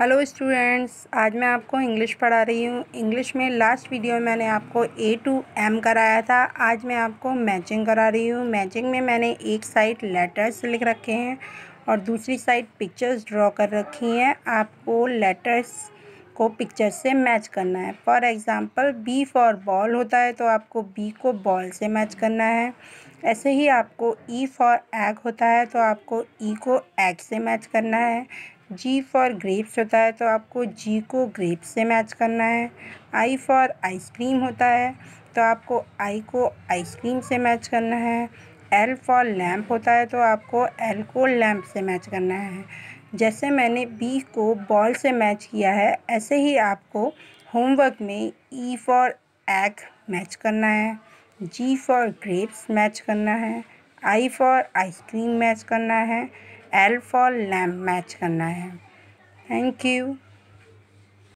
hello students आज मैं आपको इंग्लिश पढ़ा रही हूँ इंग्लिश में लास्ट वीडियो में मैंने आपको ए टू एम कराया था आज मैं आपको मैचिंग करा रही हूँ मैचिंग में मैंने एक साइड लेटर्स लिख रखे हैं और दूसरी साइड पिक्चर्स ड्रॉ कर रखी हैं आपको लेटर्स को पिक्चर से मैच करना है for example B for ball होता है तो आपको बी को बॉल से मैच करना है ऐसे ही आपको ई फॉर एग होता है तो आपको ई e को एग से मैच करना है जी फॉर ग्रेप्स होता है तो आपको जी को ग्रेप्स से मैच करना है आई फॉर आइसक्रीम होता है तो आपको आई को आइसक्रीम से मैच करना है एल फॉर लैम्प होता है तो आपको एल को लैम्प से मैच करना है जैसे मैंने बी को बॉल से मैच किया है ऐसे ही आपको होमवर्क में ई फॉर एग मैच करना है जी फॉर ग्रेप्स मैच करना है आई फॉर आइसक्रीम मैच करना है एल फॉर लैम्प मैच करना है थैंक यू